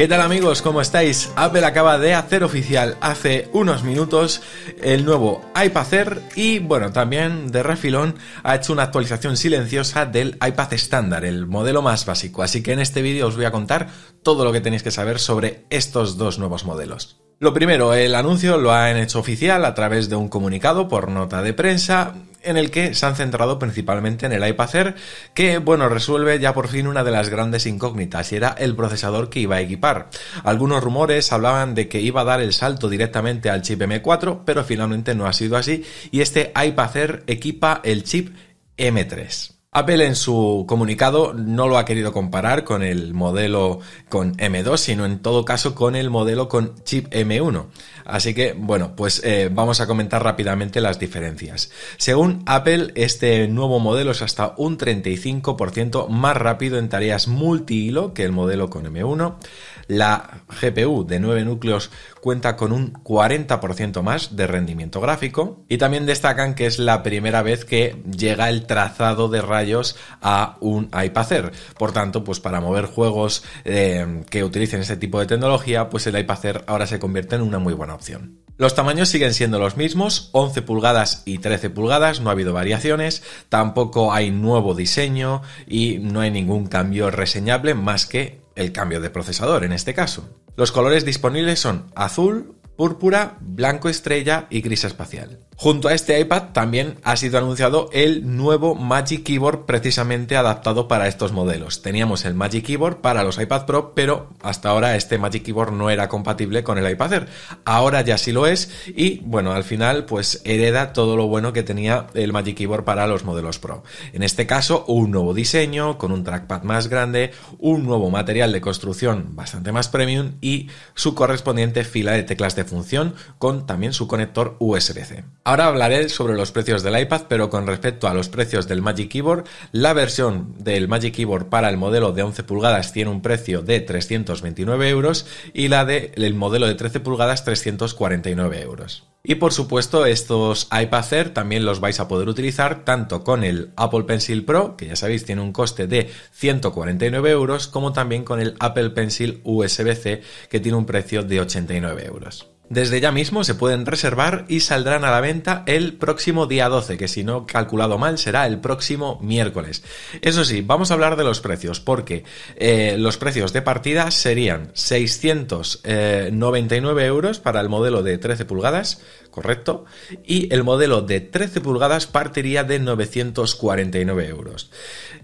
¿Qué tal amigos? ¿Cómo estáis? Apple acaba de hacer oficial hace unos minutos el nuevo iPad Air y bueno, también de refilón ha hecho una actualización silenciosa del iPad estándar, el modelo más básico. Así que en este vídeo os voy a contar todo lo que tenéis que saber sobre estos dos nuevos modelos. Lo primero, el anuncio lo han hecho oficial a través de un comunicado por nota de prensa en el que se han centrado principalmente en el iPad que bueno, resuelve ya por fin una de las grandes incógnitas y era el procesador que iba a equipar. Algunos rumores hablaban de que iba a dar el salto directamente al chip M4, pero finalmente no ha sido así y este iPad equipa el chip M3. Apple en su comunicado no lo ha querido comparar con el modelo con M2, sino en todo caso con el modelo con chip M1. Así que, bueno, pues eh, vamos a comentar rápidamente las diferencias. Según Apple, este nuevo modelo es hasta un 35% más rápido en tareas multihilo que el modelo con M1. La GPU de 9 núcleos cuenta con un 40% más de rendimiento gráfico. Y también destacan que es la primera vez que llega el trazado de rayos a un iPad Air. Por tanto, pues para mover juegos eh, que utilicen este tipo de tecnología, pues el iPad Air ahora se convierte en una muy buena opción. Los tamaños siguen siendo los mismos, 11 pulgadas y 13 pulgadas, no ha habido variaciones, tampoco hay nuevo diseño y no hay ningún cambio reseñable más que el cambio de procesador en este caso. Los colores disponibles son azul, púrpura, blanco estrella y gris espacial. Junto a este iPad también ha sido anunciado el nuevo Magic Keyboard precisamente adaptado para estos modelos. Teníamos el Magic Keyboard para los iPad Pro, pero hasta ahora este Magic Keyboard no era compatible con el iPad Air. Ahora ya sí lo es y bueno, al final pues hereda todo lo bueno que tenía el Magic Keyboard para los modelos Pro. En este caso, un nuevo diseño con un trackpad más grande, un nuevo material de construcción bastante más premium y su correspondiente fila de teclas de función con también su conector USB-C. Ahora hablaré sobre los precios del iPad, pero con respecto a los precios del Magic Keyboard, la versión del Magic Keyboard para el modelo de 11 pulgadas tiene un precio de 329 euros y la del modelo de 13 pulgadas 349 euros. Y por supuesto, estos iPad Air también los vais a poder utilizar tanto con el Apple Pencil Pro, que ya sabéis tiene un coste de 149 euros, como también con el Apple Pencil USB-C, que tiene un precio de 89 euros. Desde ya mismo se pueden reservar y saldrán a la venta el próximo día 12, que si no he calculado mal será el próximo miércoles. Eso sí, vamos a hablar de los precios, porque eh, los precios de partida serían 699 eh, euros para el modelo de 13 pulgadas, correcto, y el modelo de 13 pulgadas partiría de 949 euros.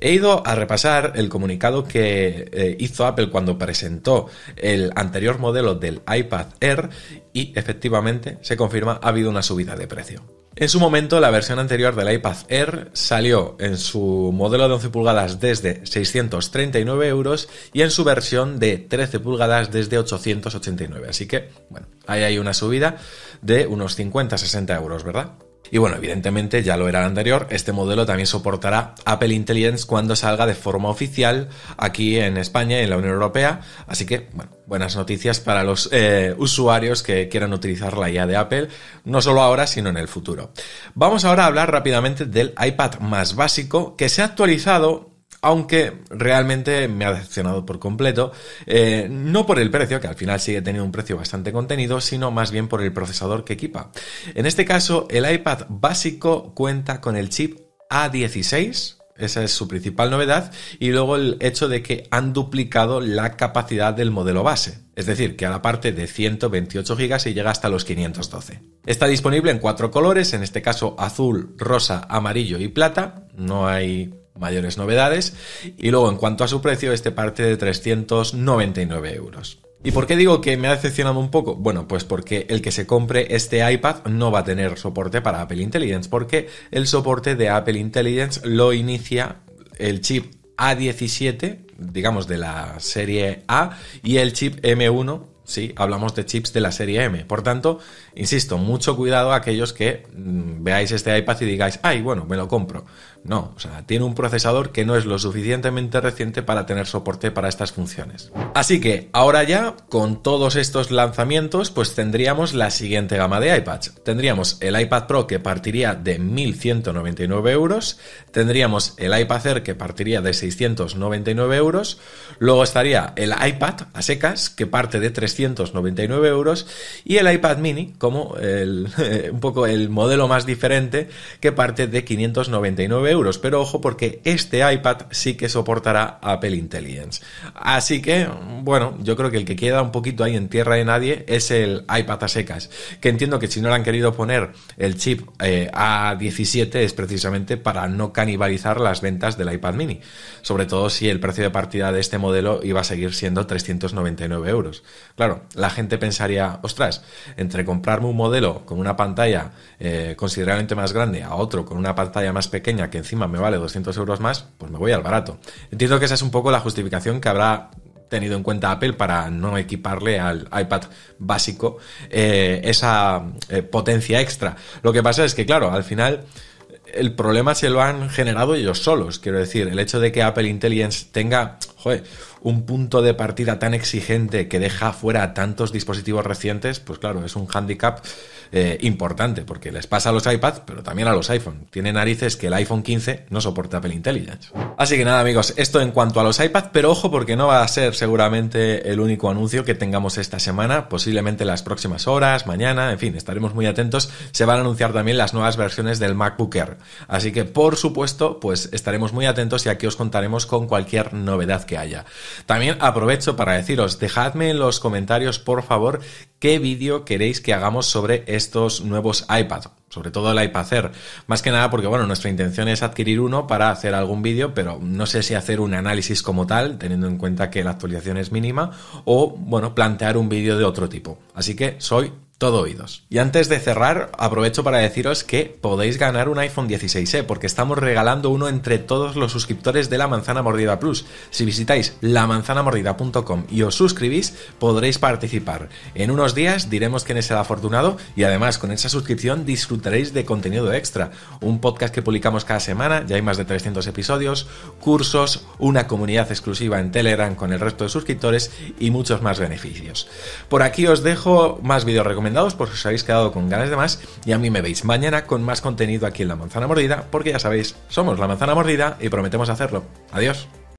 He ido a repasar el comunicado que eh, hizo Apple cuando presentó el anterior modelo del iPad Air y efectivamente se confirma ha habido una subida de precio. En su momento, la versión anterior del iPad Air salió en su modelo de 11 pulgadas desde 639 euros y en su versión de 13 pulgadas desde 889. Así que, bueno, ahí hay una subida de unos 50-60 euros, ¿verdad? Y bueno, evidentemente ya lo era el anterior, este modelo también soportará Apple Intelligence cuando salga de forma oficial aquí en España y en la Unión Europea, así que bueno, buenas noticias para los eh, usuarios que quieran utilizar la IA de Apple, no solo ahora, sino en el futuro. Vamos ahora a hablar rápidamente del iPad más básico que se ha actualizado aunque realmente me ha decepcionado por completo, eh, no por el precio, que al final sigue teniendo un precio bastante contenido, sino más bien por el procesador que equipa. En este caso, el iPad básico cuenta con el chip A16, esa es su principal novedad. Y luego el hecho de que han duplicado la capacidad del modelo base. Es decir, que a la parte de 128 GB se llega hasta los 512. Está disponible en cuatro colores, en este caso azul, rosa, amarillo y plata. No hay mayores novedades. Y luego, en cuanto a su precio, este parte de 399 euros. ¿Y por qué digo que me ha decepcionado un poco? Bueno, pues porque el que se compre este iPad no va a tener soporte para Apple Intelligence, porque el soporte de Apple Intelligence lo inicia el chip A17, digamos de la serie A, y el chip M1 Sí, hablamos de chips de la serie M. Por tanto, insisto, mucho cuidado a aquellos que mm, veáis este iPad y digáis, ay, bueno, me lo compro. No, o sea, tiene un procesador que no es lo suficientemente reciente para tener soporte para estas funciones. Así que ahora ya, con todos estos lanzamientos, pues tendríamos la siguiente gama de iPads. Tendríamos el iPad Pro que partiría de 1.199 euros, tendríamos el iPad Air que partiría de 699 euros, luego estaría el iPad a secas que parte de 300 399 euros y el iPad mini como el, un poco el modelo más diferente que parte de 599 euros. Pero ojo porque este iPad sí que soportará Apple Intelligence. Así que, bueno, yo creo que el que queda un poquito ahí en tierra de nadie es el iPad a secas, que entiendo que si no le han querido poner el chip eh, A17 es precisamente para no canibalizar las ventas del iPad mini, sobre todo si el precio de partida de este modelo iba a seguir siendo 399 euros claro, la gente pensaría, ostras, entre comprarme un modelo con una pantalla eh, considerablemente más grande a otro con una pantalla más pequeña que encima me vale 200 euros más, pues me voy al barato. Entiendo que esa es un poco la justificación que habrá tenido en cuenta Apple para no equiparle al iPad básico eh, esa eh, potencia extra. Lo que pasa es que, claro, al final el problema se lo han generado ellos solos. Quiero decir, el hecho de que Apple Intelligence tenga joder, un punto de partida tan exigente que deja fuera tantos dispositivos recientes, pues claro, es un hándicap eh, importante, porque les pasa a los iPads, pero también a los iPhone. Tiene narices que el iPhone 15 no soporta Apple Intelligence. Así que nada, amigos, esto en cuanto a los iPads, pero ojo porque no va a ser seguramente el único anuncio que tengamos esta semana, posiblemente las próximas horas, mañana, en fin, estaremos muy atentos. Se van a anunciar también las nuevas versiones del MacBook Air. Así que, por supuesto, pues estaremos muy atentos y aquí os contaremos con cualquier novedad que haya. También aprovecho para deciros, dejadme en los comentarios, por favor, qué vídeo queréis que hagamos sobre estos nuevos iPads, sobre todo el iPad Air. Más que nada porque, bueno, nuestra intención es adquirir uno para hacer algún vídeo, pero no sé si hacer un análisis como tal, teniendo en cuenta que la actualización es mínima, o, bueno, plantear un vídeo de otro tipo. Así que soy todo oídos. Y antes de cerrar, aprovecho para deciros que podéis ganar un iPhone 16e, porque estamos regalando uno entre todos los suscriptores de La Manzana Mordida Plus. Si visitáis lamanzanamordida.com y os suscribís, podréis participar. En unos días diremos quién es el afortunado y además con esa suscripción disfrutaréis de contenido extra. Un podcast que publicamos cada semana, ya hay más de 300 episodios, cursos, una comunidad exclusiva en Telegram con el resto de suscriptores y muchos más beneficios. Por aquí os dejo más vídeos recomendados recomendados si pues os habéis quedado con ganas de más y a mí me veis mañana con más contenido aquí en La Manzana Mordida porque ya sabéis, somos La Manzana Mordida y prometemos hacerlo. Adiós.